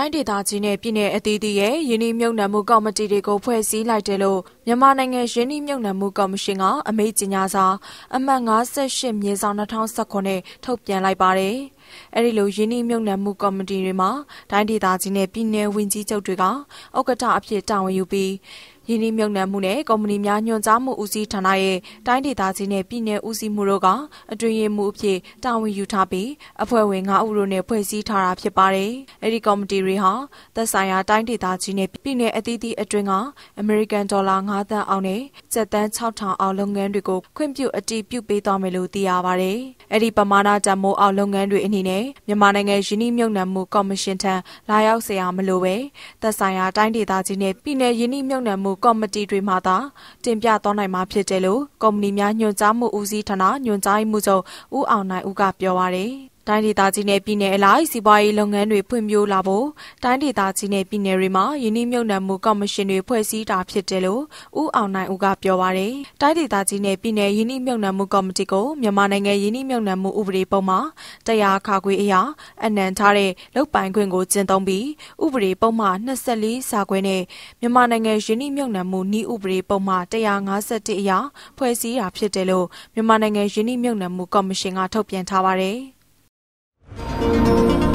တိုင်းဒေသကြီးနဲ့ပြည်내အသီးသီးရဲ့ယင်းနှမြုံနံမှုကော်မတီတွေကိုဖွဲ့စည်းလိုက်တယ်လို့မြန်မာနိုင်ငံယင်းနှမြုံနံမှုကော်မရှင်ကအမိန့်ကြေညာစာအမှတ်58မြေဆောင်2019ထုတ်ပြန်လိုက်ပါတယ်။အဲဒီလိုယင်းနှိမ့်မြုံနှံမှုကော်မတီတွေမှာတိုင်းဒေသကြီးနဲ့ပြည်နယ်ဝန်ကြီးချုပ်တွေကဥက္ကဋ္ဌအဖြစ်တာဝန်ယူပြီးယင်းနှိမ့်မြုံနှံမှုနဲ့ကုမ္ပဏီများညွှန်ကြားမှုဦးစီးဌာနရဲ့တိုင်းဒေသကြီးနဲ့ပြည်နယ်ဦးစီးမှုတို့ကအတွင်ရေးမှုအဖြစ်တာဝန်ယူထားပြီးအဖွဲ့ဝင်၅ဦးတို့နဲ့ဖွဲ့စည်းထားတာဖြစ်ပါတယ်။အဲဒီကော်မတီတွေဟာသက်ဆိုင်ရာတိုင်းဒေသကြီးနဲ့ပြည်နယ်အသီးသီးအတွင်းကအမေရိကန်ဒေါ်လာ9သန်းအောင်နဲ့ကျပ်တန်း6000အောင်လုပ်ငန်းတွေကိုခွင့်ပြုအတည်ပြုပေးသွားမယ်လို့သိရပါတယ်။အဲ့ဒီပမာဏတမိုးအောင်လုပ်ငန်းတွေအနေနဲ့မြန်မာနိုင်ငံယင်းနှမြုံနှံမှုကော်မရှင်ထံလာရောက်စရာမလိုပဲသက်ဆိုင်ရာတိုင်းဒေသကြီးနဲ့ပြည်내ယင်းနှမြုံနှံမှုကော်မတီတွေမှသာတင်ပြသွားနိုင်မှာဖြစ်တယ်လို့ကုမ္ပဏီများညွှန်ကြားမှုဦးစီးဌာနညွှန်ကြားမှုချုပ်ဦးအောင်နိုင်ဦးကပြောပါတယ်။တိုင်းဒေသကြီးနဲ့ပြည်နယ်အလိုက်စီးပွားရေးလုပ်ငန်းတွေဖွံ့ဖြိုးလာဖို့တိုင်းဒေသကြီးနဲ့ပြည်နယ်တွေမှာယင်းနှိမ့်မြုံနှံမှုကော်မရှင်တွေဖွဲ့စည်းတာဖြစ်တယ်လို့ဦးအောင်နိုင်ဦးကပြောပါတယ်။တိုင်းဒေသကြီးနဲ့ပြည်နယ်ယင်းနှိမ့်မြုံနှံမှုကော်မတီကိုမြန်မာနိုင်ငံယင်းနှိမ့်မြုံနှံမှုဥပဒေပုံမှာတရားခါခွေအရာအနံထားတဲ့လုပ်ပိုင်ခွင့်ကိုကျင့်သုံးပြီးဥပဒေပုံမှာ24စာခွဲနဲ့မြန်မာနိုင်ငံယင်းနှိမ့်မြုံနှံမှုဤဥပဒေပုံမှာ151အရာဖွဲ့စည်းတာဖြစ်တယ်လို့မြန်မာနိုင်ငံယင်းနှိမ့်မြုံနှံမှုကော်မရှင်ကထုတ်ပြန်ထားပါတယ်။ Thank you.